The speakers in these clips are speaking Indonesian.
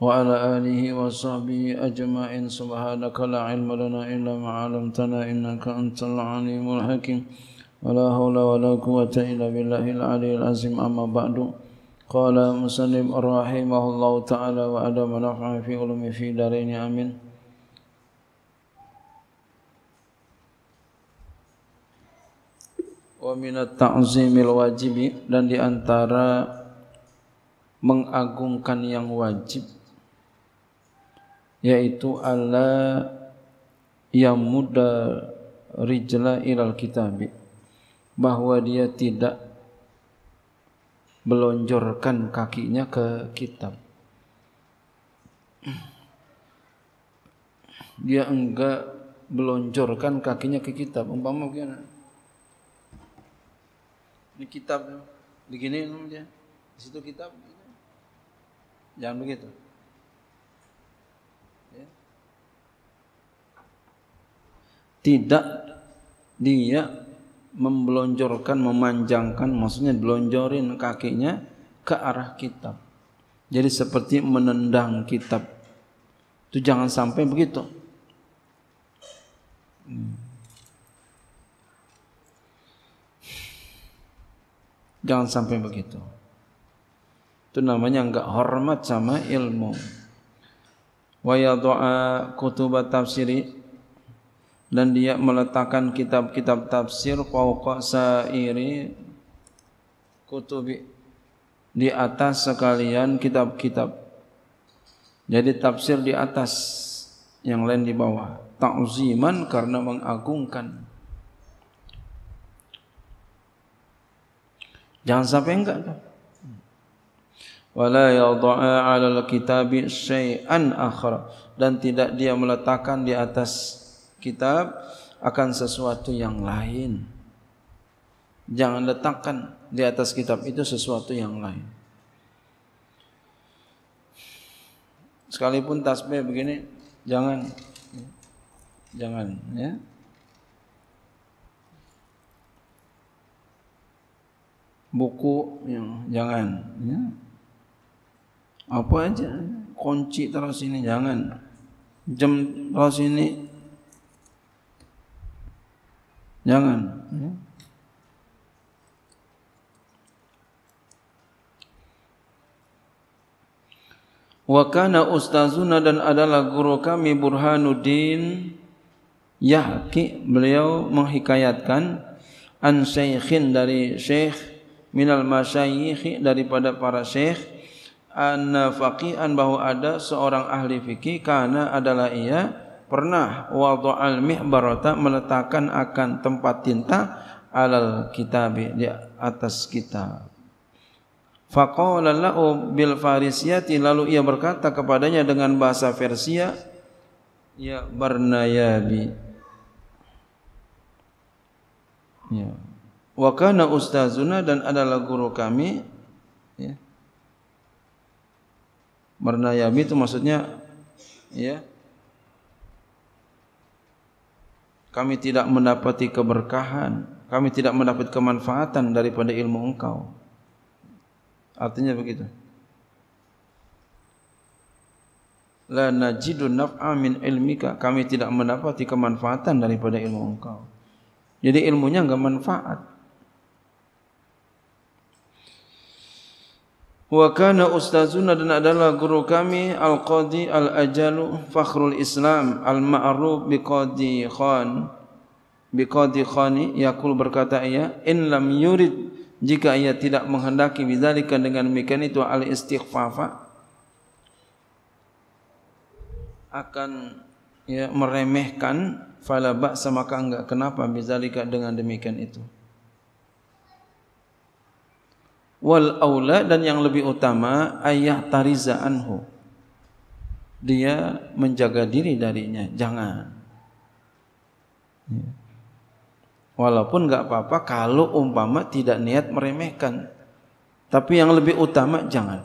وعلى آله وصحبه أجمعين سبحانك لا علم لنا إلا ما علمتنا إنك أنت العليم الحكيم ولا حول ولا قوة إلا بالله العلي العظيم أما بعد قال مسلم رحمه الله تعالى وعلى نفع في علوم في دارين آمين wa minat ta'zimil dan diantara mengagungkan yang wajib yaitu Allah yang muda rijla ilal kitabi bahwa dia tidak melonjorkan kakinya ke kitab dia enggak melonjorkan kakinya ke kitab umpama begini ini kitab begini dia di situ kitab jangan begitu tidak dia membelonjorkan, memanjangkan, maksudnya belonjorin kakinya ke arah kitab. Jadi seperti menendang kitab. Itu jangan sampai begitu. Jangan sampai begitu. Itu namanya enggak hormat sama ilmu. Wa yadu'a kutubat tafsiri dan dia meletakkan kitab-kitab tafsir fauqa sa'iri kutubi di atas sekalian kitab-kitab. Jadi tafsir di atas yang lain di bawah. Ta'ziman karena mengagungkan. Jangan sampai enggak. Wa la yadha'a 'ala al-kitabi akhar dan tidak dia meletakkan di atas kitab akan sesuatu yang lain. Jangan letakkan di atas kitab itu sesuatu yang lain. Sekalipun tasbih begini, jangan jangan ya. Buku yang jangan ya. Apa aja kunci terus ini jangan. Jam terus ini Jangan. Wa kana ustazuna dan adalah guru kami Burhanuddin Yahki beliau menghikayatkan an syaikhin dari syekh minal masyayikh daripada para syekh an faqian bahwa ada seorang ahli fikih karena adalah ia pernah wada'al mihbarata meletakkan akan tempat tinta alal kitab di atas kita. Faqala la'u bil farisiyati lalu ia berkata kepadanya dengan bahasa Persia ya barnayabi. Ya. Wa kana ustazuna dan adalah guru kami ya. Barnayabi itu maksudnya ya kami tidak mendapati keberkahan, kami tidak mendapat kemanfaatan daripada ilmu engkau. Artinya begitu. La najidu naf'a min ilmika, kami tidak mendapati kemanfaatan daripada ilmu engkau. Jadi ilmunya enggak manfaat. Wa kana ustazuna dan adalah guru kami Al-Qadi Al-Ajalu Fakhrul Islam Al-Ma'ruf Biqadi Khan Biqadi Khani Yakul berkata ia In lam yurid jika ia tidak menghendaki Bidhalika dengan mikan itu Al-Istighfafa Akan ya, meremehkan Fala ba'sa maka enggak kenapa Bidhalika dengan demikian itu wal aula dan yang lebih utama ayah tariza anhu dia menjaga diri darinya jangan walaupun nggak apa-apa kalau umpama tidak niat meremehkan tapi yang lebih utama jangan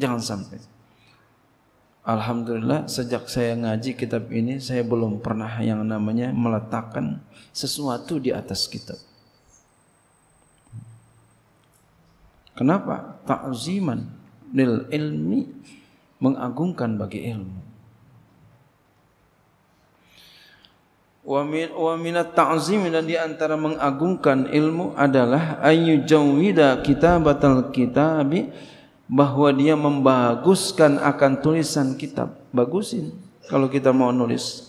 jangan sampai Alhamdulillah sejak saya ngaji kitab ini saya belum pernah yang namanya meletakkan sesuatu di atas kitab Kenapa? Ta'ziman lil ilmi mengagungkan bagi ilmu. Wa min minat ta'zim dan di antara mengagungkan ilmu adalah ayu jawida kita kitabi bahwa dia membaguskan akan tulisan kitab. Bagusin kalau kita mau nulis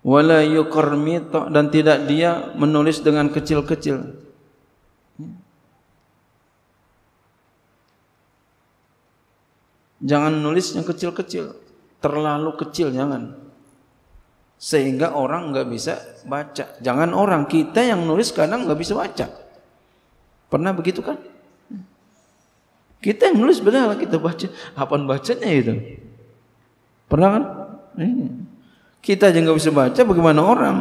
wala dan tidak dia menulis dengan kecil-kecil. Jangan nulis yang kecil-kecil, terlalu kecil jangan. Sehingga orang nggak bisa baca. Jangan orang kita yang nulis kadang nggak bisa baca. Pernah begitu kan? Kita yang nulis benar kita baca. Apaan bacanya itu? Pernah kan? Ini. Iya. Kita aja nggak bisa baca, bagaimana orang?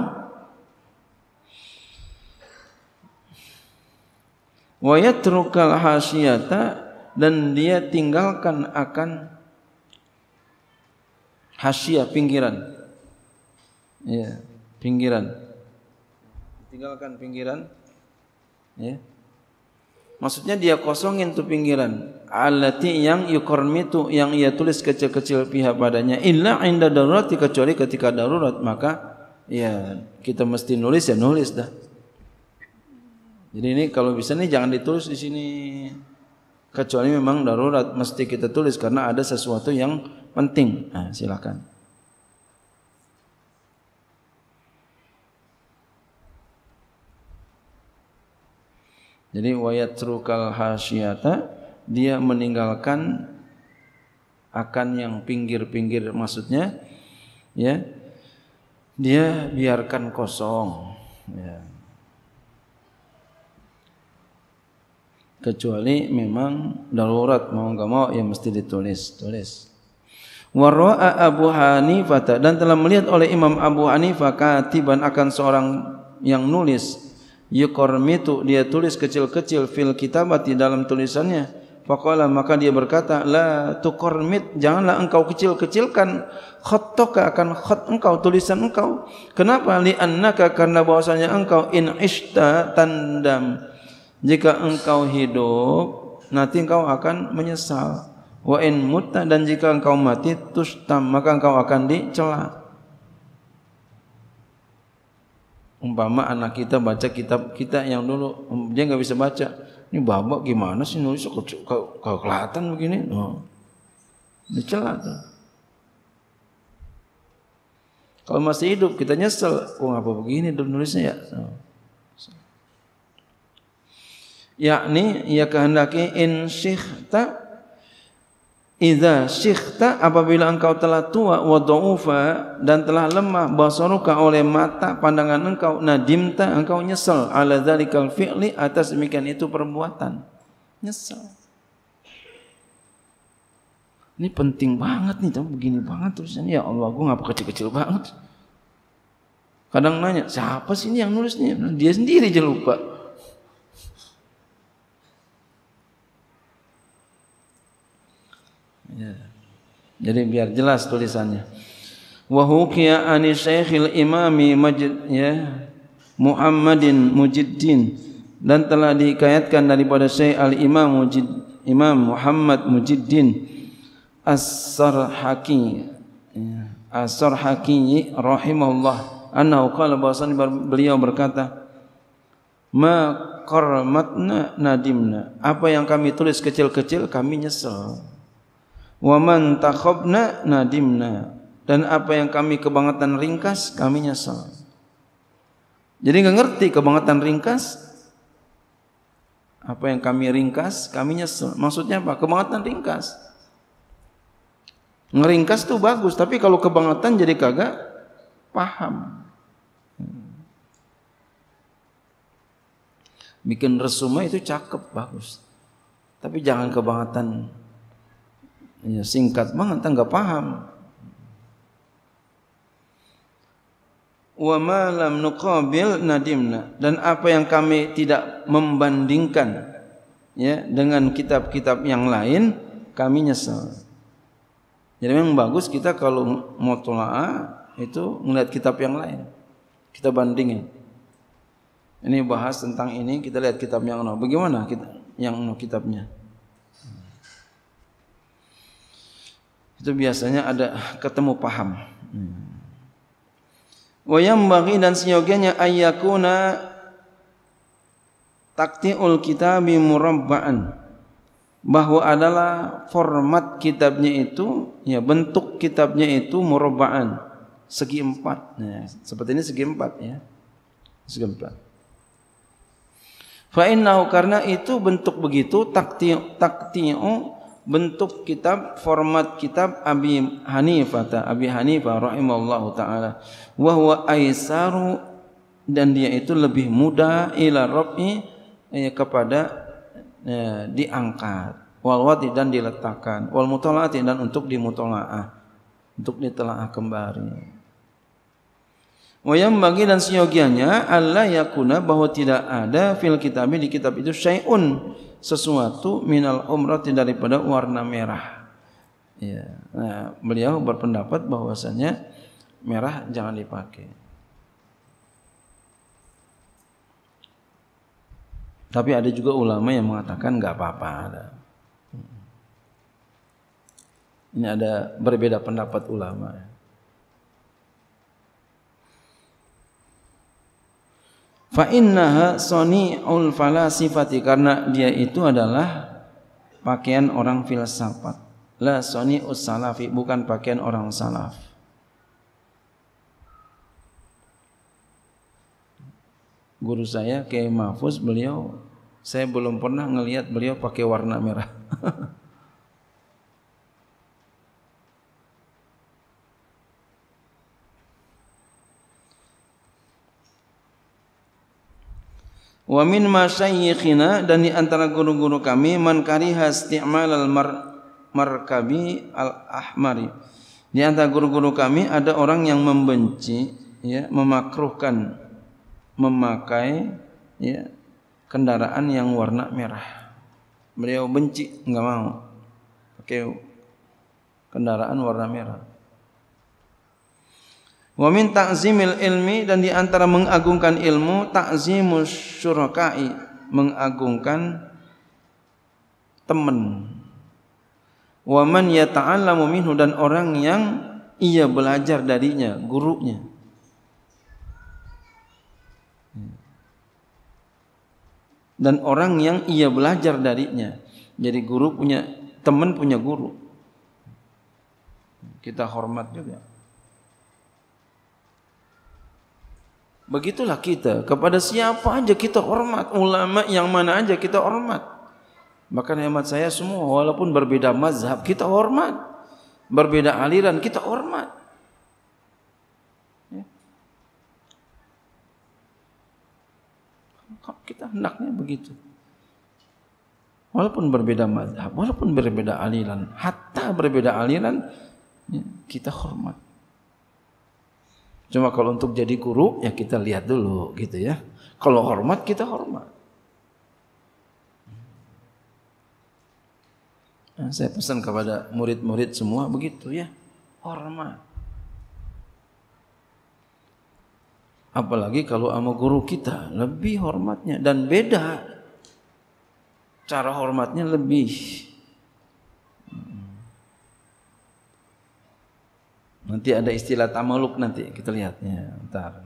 Wayatrukal yatrukal dan dia tinggalkan akan hasyiah pinggiran. Ya, pinggiran. Tinggalkan pinggiran. Ya. Maksudnya dia kosongin tuh pinggiran alati yang yukormitu yang ia tulis kecil-kecil pihak padanya illa inda darurat kecuali ketika darurat maka ya kita mesti nulis ya nulis dah jadi ini kalau bisa nih jangan ditulis di sini kecuali memang darurat mesti kita tulis karena ada sesuatu yang penting nah, silakan Jadi wayatrukal hasyata dia meninggalkan akan yang pinggir-pinggir maksudnya ya dia biarkan kosong ya. kecuali memang darurat mau nggak mau ya mesti ditulis tulis Warra'a Abu Hanifah dan telah melihat oleh Imam Abu Hanifah katiban akan seorang yang nulis yukormitu dia tulis kecil-kecil fil kitabati dalam tulisannya Faqala maka dia berkata, "La tuqarmit, janganlah engkau kecil-kecilkan khattaka akan khat engkau, tulisan engkau. Kenapa? li Li'annaka karena bahwasanya engkau in ishta tandam. Jika engkau hidup, nanti engkau akan menyesal. Wa in muta dan jika engkau mati tustam, maka engkau akan dicela." Umpama anak kita baca kitab kita yang dulu dia nggak bisa baca, ini bapak gimana sih nulis kok kelihatan begini? Oh. Ini celah tuh. Kalau masih hidup kita nyesel, oh ngapa begini dulu nulisnya ya? Oh. Yakni ia ya kehendaki in syikhta Iza syikhta apabila engkau telah tua wa da'ufa dan telah lemah basaruka oleh mata pandangan engkau nadimta engkau nyesel ala zalikal fi'li atas demikian itu perbuatan. Nyesel. Ini penting banget nih, tapi begini banget terus ini ya Allah, gua ngapa kecil-kecil banget. Kadang nanya, siapa sih ini yang nulis nih? Dia sendiri aja lupa. Ya. Jadi biar jelas tulisannya. Wa huqiya ani syekhil imami majid ya Muhammadin Mujiddin dan telah dikaitkan daripada Syekh Al Imam Mujid Imam Muhammad Mujiddin As-Sarhaqi ya. As-Sarhaqi rahimahullah annahu qala bahwasanya beliau berkata ma qarmatna nadimna apa yang kami tulis kecil-kecil kami nyesel wa man takhobna nadimna dan apa yang kami kebangetan ringkas kami nyesal jadi nggak ngerti kebangetan ringkas apa yang kami ringkas kami nyesel maksudnya apa kebangetan ringkas ngeringkas tuh bagus tapi kalau kebangetan jadi kagak paham bikin resume itu cakep bagus tapi jangan kebangetan Ini singkat banget, tak paham. Wa malam nukabil nuqabil nadimna dan apa yang kami tidak membandingkan ya dengan kitab-kitab yang lain kami nyesal. Jadi memang bagus kita kalau mau tola'ah itu melihat kitab yang lain. Kita bandingin. Ini bahas tentang ini kita lihat kitab yang no. Bagaimana kita yang no kitabnya? itu biasanya ada ketemu paham. Hmm. Wayam bagi dan siogenya ayakuna taktiul kitab murabbaan bahwa adalah format kitabnya itu ya bentuk kitabnya itu murabbaan segi empat ya, seperti ini segi empat ya segi empat fa innahu karena itu bentuk begitu takti takti'u bentuk kitab format kitab Abi Hanifah ta Abi Hanifah rahimallahu taala wa huwa aisaru dan dia itu lebih mudah ila rabbi eh, kepada eh, diangkat wal dan diletakkan wal mutalaati dan untuk dimutalaah untuk ditelaah kembali wa yang bagi dan seyogianya alla yakuna bahwa tidak ada fil kitab di kitab itu syai'un sesuatu minal umrah daripada warna merah. Ya. Nah, beliau berpendapat bahwasanya merah jangan dipakai. Tapi ada juga ulama yang mengatakan nggak apa-apa. Hmm. Ini ada berbeda pendapat ulama. fa innaha sani'ul falasifati karena dia itu adalah pakaian orang filsafat la sani'us salafi bukan pakaian orang salaf guru saya Kiai Mahfuz beliau saya belum pernah ngelihat beliau pakai warna merah Wa min masyayikhina dan di antara guru-guru kami man kariha isti'mal al mar markabi al ahmari. Di antara guru-guru kami ada orang yang membenci ya, memakruhkan memakai ya, kendaraan yang warna merah. Beliau benci enggak mau okay, kendaraan warna merah. Wa min ta'zimil ilmi dan di antara mengagungkan ilmu ta'zimus syuraka'i, mengagungkan teman. Wa man yata'allamu minhu dan orang yang ia belajar darinya, gurunya. Dan orang yang ia belajar darinya. Jadi guru punya teman punya guru. Kita hormat juga. Begitulah kita kepada siapa aja kita hormat ulama yang mana aja kita hormat. Bahkan hemat saya semua walaupun berbeda mazhab kita hormat. Berbeda aliran kita hormat. Ya. Kita hendaknya begitu. Walaupun berbeda mazhab, walaupun berbeda aliran, hatta berbeda aliran ya, kita hormat. Cuma kalau untuk jadi guru ya kita lihat dulu gitu ya. Kalau hormat kita hormat. Nah, saya pesan kepada murid-murid semua begitu ya, hormat. Apalagi kalau sama guru kita lebih hormatnya dan beda cara hormatnya lebih Nanti ada istilah tamaluk nanti kita lihat ya, ntar.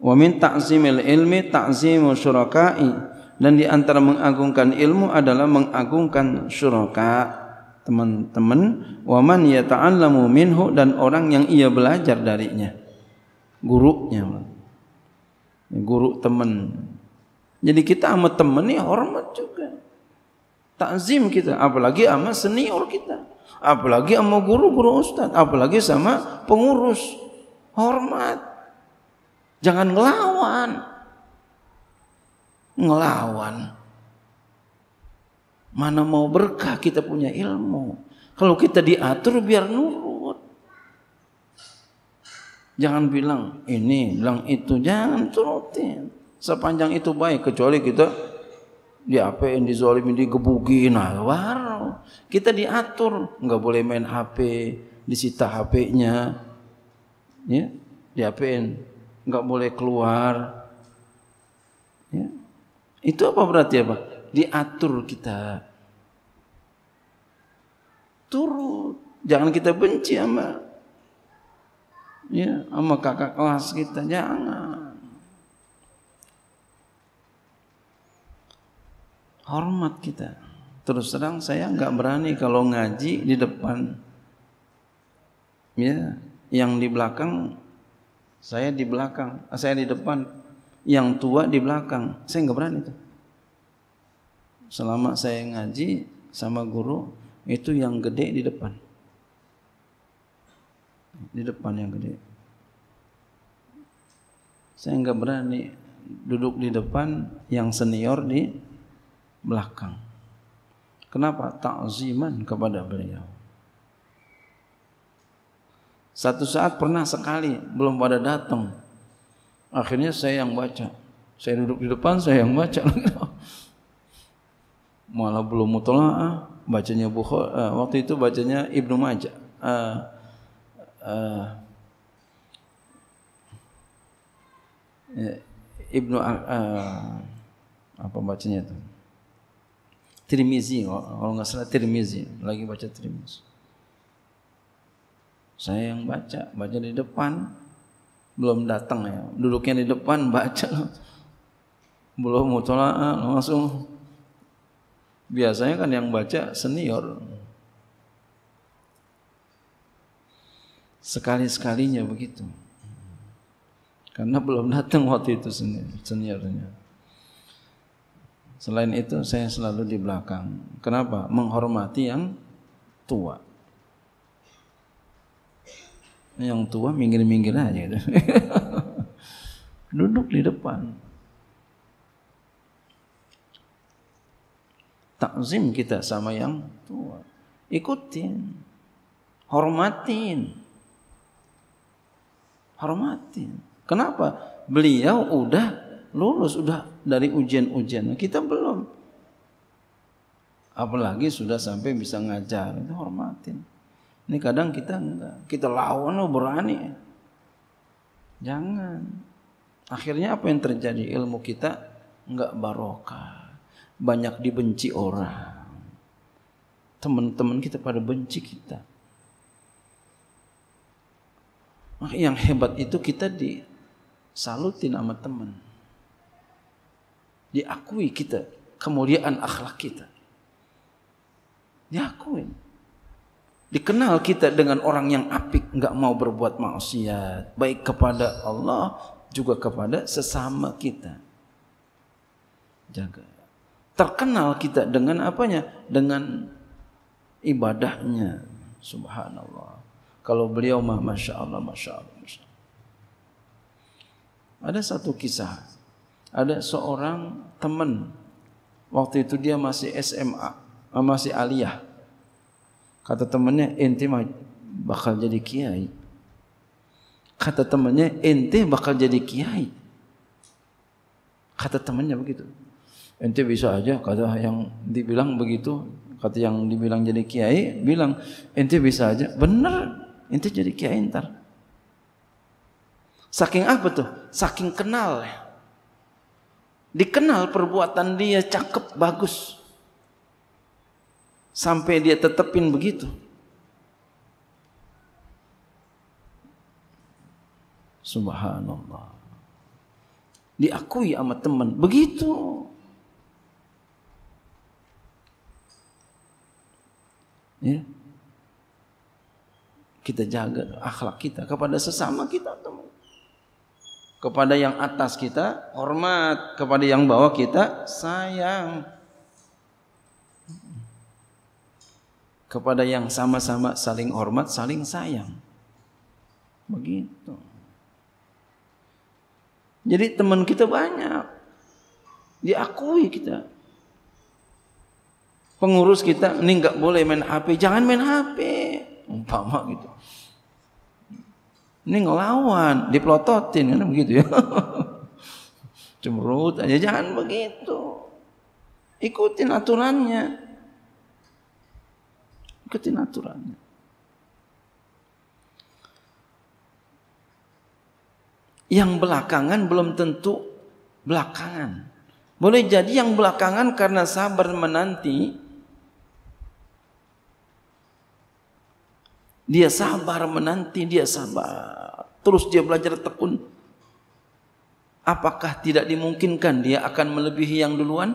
Wa min ta'zimil ilmi ta'zimu syuraka'i dan di antara mengagungkan ilmu adalah mengagungkan syuraka teman-teman man yata'allamu minhu dan orang yang ia belajar darinya gurunya ya, guru teman jadi kita sama teman ini hormat juga takzim kita apalagi sama senior kita apalagi sama guru-guru ustaz apalagi sama pengurus hormat jangan ngelawan ngelawan. Mana mau berkah kita punya ilmu. Kalau kita diatur biar nurut. Jangan bilang ini, bilang itu. Jangan turutin. Sepanjang itu baik. Kecuali kita diapain, dizolimin, digebukin. Nah, baru. Kita diatur. Enggak boleh main HP. Disita HP-nya. Ya, diapain. Enggak boleh keluar. Ya, itu apa berarti apa? Diatur kita. Turut. Jangan kita benci sama ya sama kakak kelas kita jangan. Hormat kita. Terus terang saya nggak berani kalau ngaji di depan ya yang di belakang saya di belakang, saya di depan yang tua di belakang. Saya nggak berani itu. Selama saya ngaji sama guru itu yang gede di depan. Di depan yang gede. Saya nggak berani duduk di depan, yang senior di belakang. Kenapa? Takziman kepada beliau. Satu saat pernah sekali belum pada datang Akhirnya saya yang baca. Saya duduk di depan, saya yang baca. Malah belum mutola'ah, bacanya Bukhari, uh, eh, waktu itu bacanya Ibnu Majah. Uh, uh, Ibnu uh, apa bacanya itu? Tirmizi kalau nggak salah Tirmizi lagi baca Tirmizi. Saya yang baca, baca di depan belum datang ya. Duduknya di depan baca belum mutola langsung biasanya kan yang baca senior. Sekali-sekalinya begitu. Karena belum datang waktu itu seniornya. Selain itu saya selalu di belakang. Kenapa? Menghormati yang tua yang tua minggir-minggir aja gitu. duduk di depan takzim kita sama yang tua ikutin hormatin hormatin kenapa beliau udah lulus udah dari ujian-ujian kita belum apalagi sudah sampai bisa ngajar itu hormatin ini kadang kita enggak. Kita lawan lo oh, berani. Jangan. Akhirnya apa yang terjadi? Ilmu kita enggak barokah. Banyak dibenci orang. Teman-teman kita pada benci kita. Nah, yang hebat itu kita disalutin sama teman. Diakui kita kemuliaan akhlak kita. diakui. Dikenal kita dengan orang yang apik, nggak mau berbuat maksiat, baik kepada Allah juga kepada sesama kita. Jaga. Terkenal kita dengan apanya? Dengan ibadahnya. Subhanallah. Kalau beliau mah masya Allah, masya Ada satu kisah. Ada seorang teman. Waktu itu dia masih SMA, masih aliyah Kata temannya, ente bakal jadi kiai. Kata temannya, ente bakal jadi kiai. Kata temannya begitu. Ente bisa aja, kata yang dibilang begitu, kata yang dibilang jadi kiai, bilang, ente bisa aja. Bener, ente jadi kiai ntar. Saking apa tuh? Saking kenal. Ya. Dikenal perbuatan dia cakep, bagus sampai dia tetepin begitu. Subhanallah. Diakui sama teman begitu. Ya. Kita jaga akhlak kita kepada sesama kita teman. Kepada yang atas kita hormat, kepada yang bawah kita sayang. kepada yang sama-sama saling hormat, saling sayang. Begitu. Jadi teman kita banyak. Diakui kita. Pengurus kita, ini nggak boleh main HP. Jangan main HP. Umpama gitu. Ini ngelawan, dipelototin kan begitu ya. Cemberut aja, jangan begitu. Ikutin aturannya ikutin aturannya. Yang belakangan belum tentu belakangan. Boleh jadi yang belakangan karena sabar menanti Dia sabar menanti, dia sabar. Terus dia belajar tekun. Apakah tidak dimungkinkan dia akan melebihi yang duluan?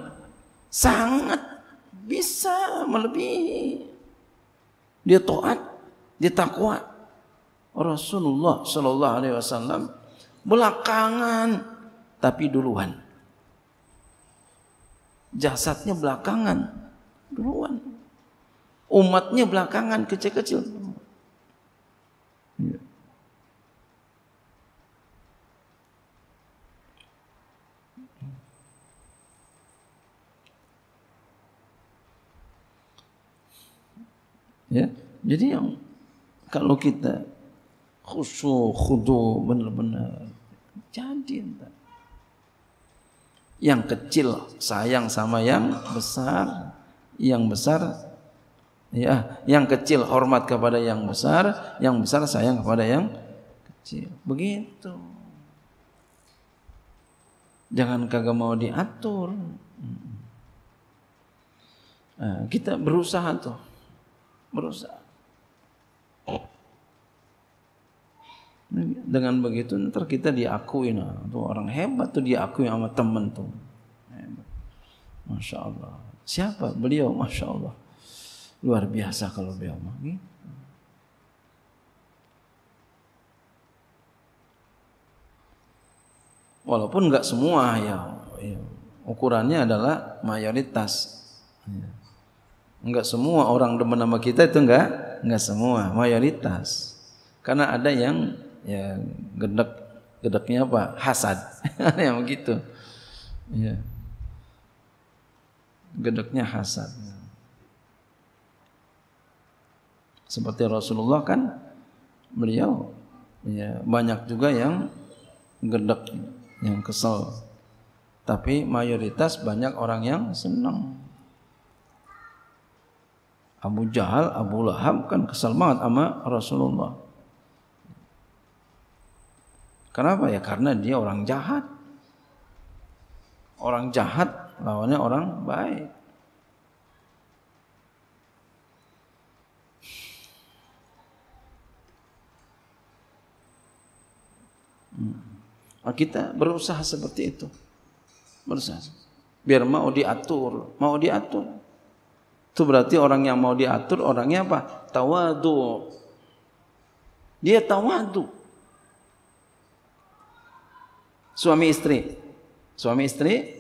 Sangat bisa melebihi. dia taat, dia takwa. Rasulullah sallallahu alaihi wasallam belakangan tapi duluan. Jasadnya belakangan, duluan. Umatnya belakangan kecil-kecil, Ya. Jadi yang kalau kita khusu khudu benar-benar jadi entah. Yang kecil lah, sayang sama yang besar, yang besar ya, yang kecil hormat kepada yang besar, yang besar sayang kepada yang kecil. Begitu. Jangan kagak mau diatur. Nah, hmm. kita berusaha tuh berusaha. Oh. Dengan begitu ntar kita diakui nah, tuh orang hebat tuh diakui sama temen tuh. Hebat. Masya Allah. Siapa beliau? Masya Allah. Luar biasa kalau beliau mah. Gitu. Walaupun nggak semua ya, ya, ukurannya adalah mayoritas. Ya. Enggak semua orang demen sama kita itu enggak enggak semua, mayoritas. Karena ada yang ya gedek gedeknya apa? Hasad. yang begitu. Ya. Gedeknya hasad. Seperti Rasulullah kan beliau ya banyak juga yang gedek, yang kesel. Tapi mayoritas banyak orang yang senang. Abu Jahal, Abu Lahab kan kesal banget sama Rasulullah. Kenapa ya? Karena dia orang jahat. Orang jahat lawannya orang baik. Hmm. Kita berusaha seperti itu. Berusaha. Biar mau diatur, mau diatur. Itu berarti orang yang mau diatur orangnya apa? Tawadu. Dia tawadu. Suami istri. Suami istri.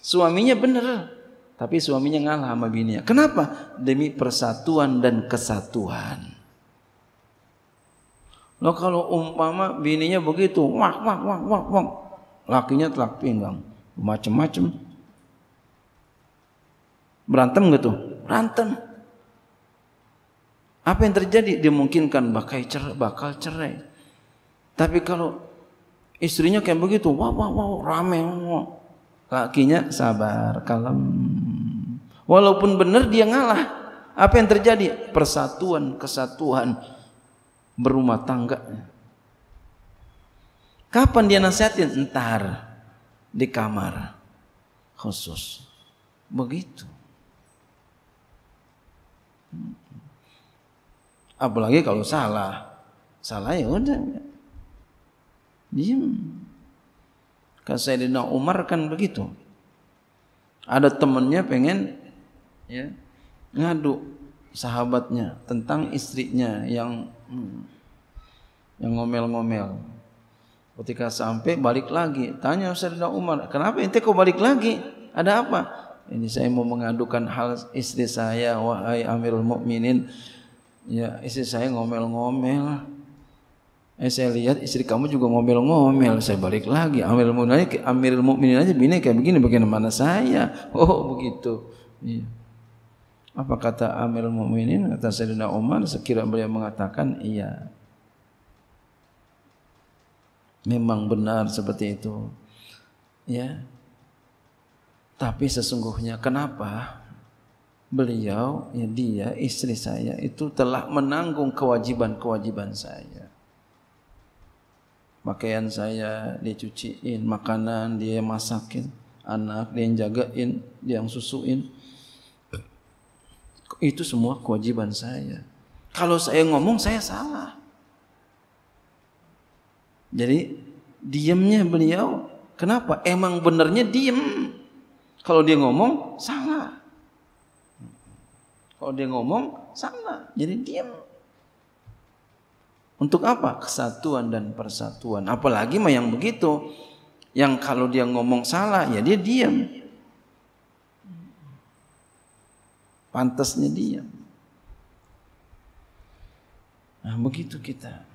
Suaminya benar. Tapi suaminya ngalah sama bininya. Kenapa? Demi persatuan dan kesatuan. Loh kalau umpama bininya begitu, wah wah wah wah wah Lakinya telak pinggang. Macem-macem Berantem gak tuh? Berantem. Apa yang terjadi? Dimungkinkan bakal cerai, bakal cerai. Tapi kalau istrinya kayak begitu, wah wah wah rame, wah. kakinya sabar, kalem. Walaupun benar dia ngalah, apa yang terjadi? Persatuan, kesatuan berumah tangga. Kapan dia nasihatin? Entar di kamar khusus. Begitu. Apalagi kalau salah. Salah ya udah. Diam. Kan Sayyidina Umar kan begitu. Ada temennya pengen ya ngadu sahabatnya tentang istrinya yang hmm, yang ngomel-ngomel. Ketika sampai balik lagi, tanya Sayyidina Umar, "Kenapa ente kok balik lagi? Ada apa?" ini saya mau mengadukan hal istri saya wahai Amirul Mukminin ya istri saya ngomel-ngomel eh saya lihat istri kamu juga ngomel-ngomel saya balik lagi Amirul Mukminin Amirul Mukminin aja bini kayak begini bagaimana saya oh begitu ya. apa kata Amirul Mukminin kata Sayyidina Umar sekira beliau mengatakan iya memang benar seperti itu ya tapi sesungguhnya kenapa beliau ya dia istri saya itu telah menanggung kewajiban-kewajiban saya. Pakaian saya dicuciin, makanan dia masakin, anak dia yang jagain, dia yang susuin. Itu semua kewajiban saya. Kalau saya ngomong saya salah. Jadi diamnya beliau kenapa? Emang benernya diam. Kalau dia ngomong salah. Kalau dia ngomong salah, jadi diam. Untuk apa? Kesatuan dan persatuan. Apalagi mah yang begitu. Yang kalau dia ngomong salah, ya dia diam. Pantasnya diam. Nah, begitu kita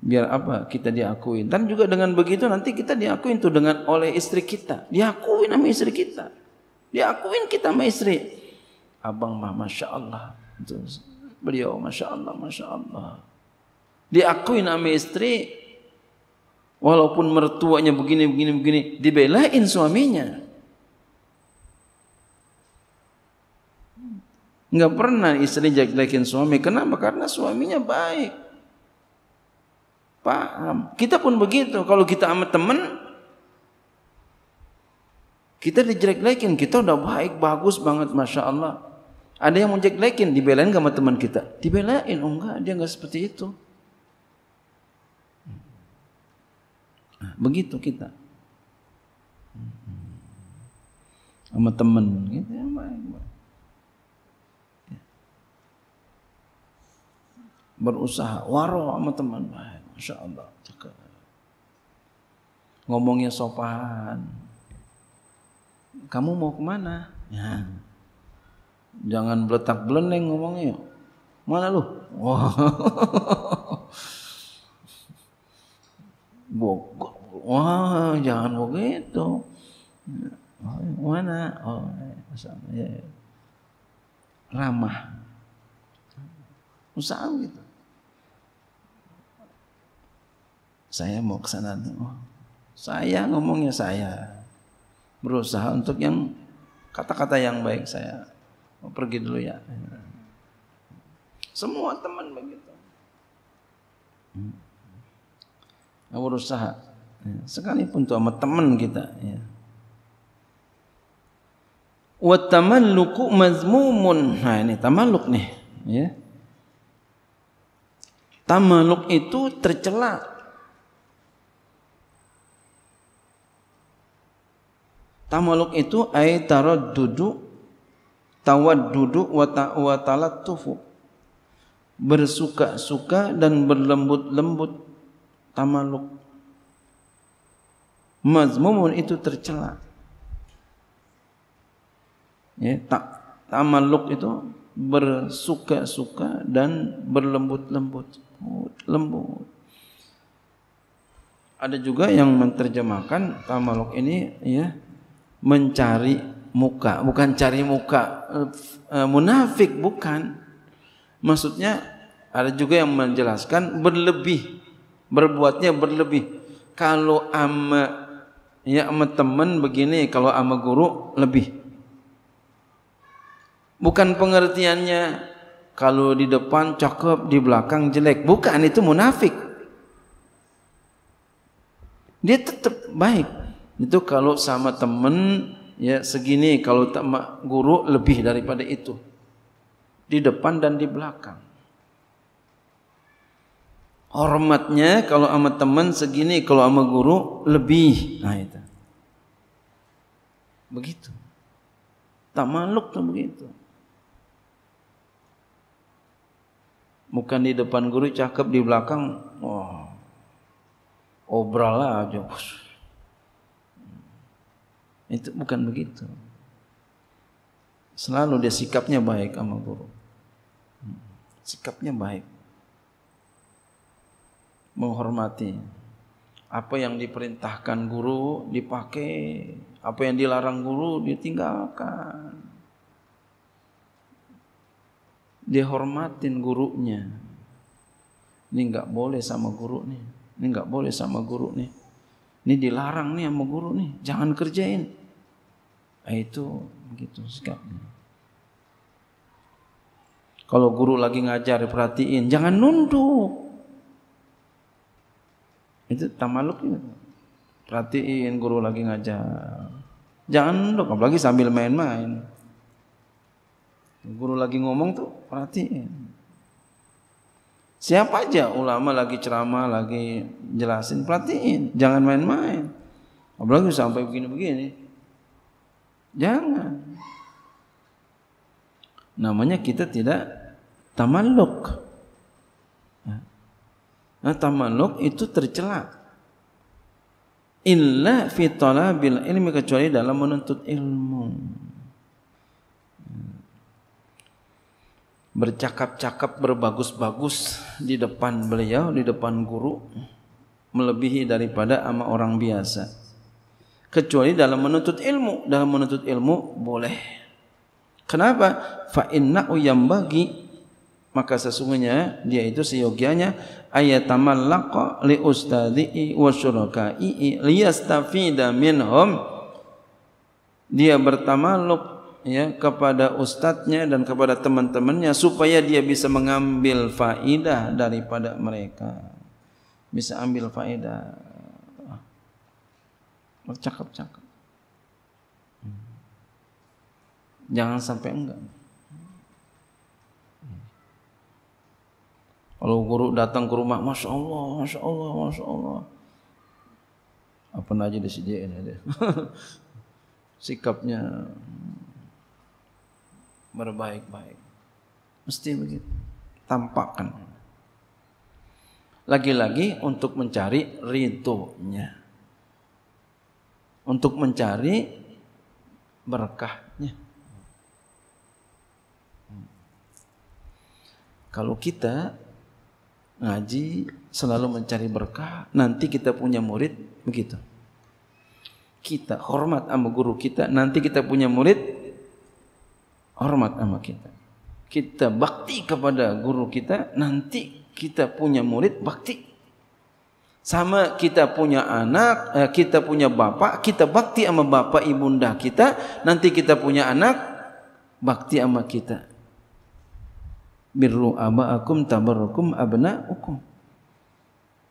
biar apa kita diakui dan juga dengan begitu nanti kita diakui itu dengan oleh istri kita diakui sama istri kita diakui kita sama istri abang mah masya Allah terus beliau masya Allah masya Allah diakui sama istri walaupun mertuanya begini begini begini dibelain suaminya nggak pernah istri jelek-jelekin suami kenapa karena suaminya baik Paham. Kita pun begitu. Kalau kita sama teman, kita dijelek-jelekin. Kita udah baik, bagus banget, masya Allah. Ada yang mau jelek-jelekin, dibelain gak sama teman kita? Dibelain, oh enggak, dia enggak seperti itu. Nah, begitu kita. Sama teman. Gitu, ya, baik, baik. Ya. berusaha waro sama teman baik. Masya Allah. Ngomongnya sopan. Kamu mau kemana? Ya. Jangan beletak beleneng ngomongnya. Mana lu? Wah. Wah, jangan begitu. Mana? Oh, eh, ya, ya, ramah. Usaha gitu. Saya mau ke sana. Oh, saya ngomongnya saya. Berusaha untuk yang kata-kata yang baik saya. mau pergi dulu ya. Semua teman begitu. Nah, berusaha. Sekalipun tuh sama teman kita. Ya. luku mazmumun. Nah ini tamalluk nih. Ya. Tamaluk itu tercelak. Tamaluk itu ay tawad tawaddudu wa ta'watalattufu. Bersuka-suka dan berlembut-lembut tamaluk. Mazmumun itu tercela. Ya, tak tamaluk itu bersuka-suka dan berlembut-lembut. Lembut. Ada juga yang menterjemahkan tamaluk ini ya mencari muka, bukan cari muka eh, eh, munafik, bukan. Maksudnya ada juga yang menjelaskan berlebih, berbuatnya berlebih. Kalau ama ya ama teman begini, kalau ama guru lebih. Bukan pengertiannya kalau di depan cakep, di belakang jelek. Bukan itu munafik. Dia tetap baik itu kalau sama teman ya segini, kalau sama guru lebih daripada itu. Di depan dan di belakang. Hormatnya kalau sama teman segini, kalau sama guru lebih. Nah itu. Begitu. tak maluk tuh begitu. Bukan di depan guru cakep di belakang, wah. Wow. Obral aja. Itu bukan begitu. Selalu dia sikapnya baik sama guru. Sikapnya baik. Menghormati. Apa yang diperintahkan guru dipakai, apa yang dilarang guru ditinggalkan. Dia hormatin gurunya. Ini nggak boleh sama guru nih. Ini nggak boleh sama guru nih. Ini dilarang nih sama guru nih. Jangan kerjain. Eh, itu begitu sikapnya. Kalau guru lagi ngajar perhatiin, jangan nunduk. Itu tamaluk itu. Perhatiin guru lagi ngajar. Jangan nunduk, apalagi sambil main-main. Guru lagi ngomong tuh perhatiin. Siapa aja ulama lagi ceramah, lagi jelasin, perhatiin. Jangan main-main. Apalagi sampai begini-begini. Jangan. Namanya kita tidak tamaluk. Nah, tamaluk itu tercela. Illa fi talabil ilmi kecuali dalam menuntut ilmu. Bercakap-cakap berbagus-bagus di depan beliau, di depan guru melebihi daripada ama orang biasa. kecuali dalam menuntut ilmu dalam menuntut ilmu boleh kenapa fa inna uyam bagi maka sesungguhnya dia itu seyogianya ayat tamallaqa li ustadhi wa syuraka'i liyastafida minhum dia bertamaluk ya kepada ustadznya dan kepada teman-temannya supaya dia bisa mengambil faedah daripada mereka bisa ambil faedah Oh, cakep, cakep. Hmm. Jangan sampai enggak. Hmm. Kalau guru datang ke rumah, masya Allah, masya Allah, masya Allah. Apa aja disediain ada. Sikapnya berbaik-baik. Mesti begitu. Tampakkan. Lagi-lagi untuk mencari nya untuk mencari berkahnya. Kalau kita ngaji selalu mencari berkah, nanti kita punya murid begitu. Kita hormat sama guru kita, nanti kita punya murid hormat sama kita. Kita bakti kepada guru kita, nanti kita punya murid bakti Sama kita punya anak, eh, kita punya bapa, kita bakti sama bapa ibunda kita, nanti kita punya anak bakti sama kita. Birru aba'akum tabarrukum abna'ukum.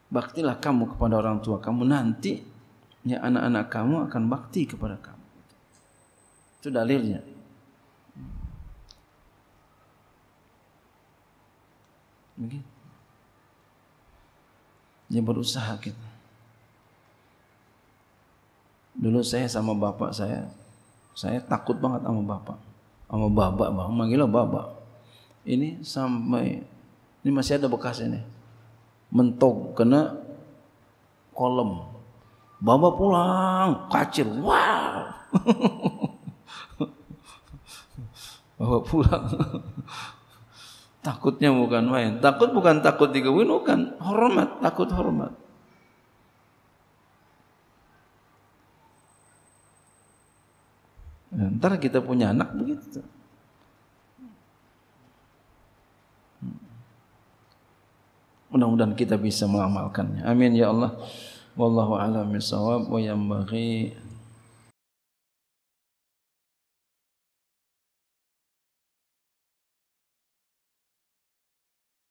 Baktilah kamu kepada orang tua kamu nanti ya anak-anak kamu akan bakti kepada kamu. Itu dalilnya. Begitu. dia berusaha gitu. Dulu saya sama bapak saya, saya takut banget sama bapak. Sama bapak, bang. manggilnya bapak. Ini sampai, ini masih ada bekas ini. Mentok, kena kolom. Bapak pulang, kacir, wow. bawa pulang. Takutnya bukan main. Takut bukan takut dikawin, bukan. Hormat, takut hormat. Nah, ntar kita punya anak begitu. Hmm. Mudah-mudahan kita bisa mengamalkannya. Amin ya Allah. Wallahu a'lam bishawab wa yambaghi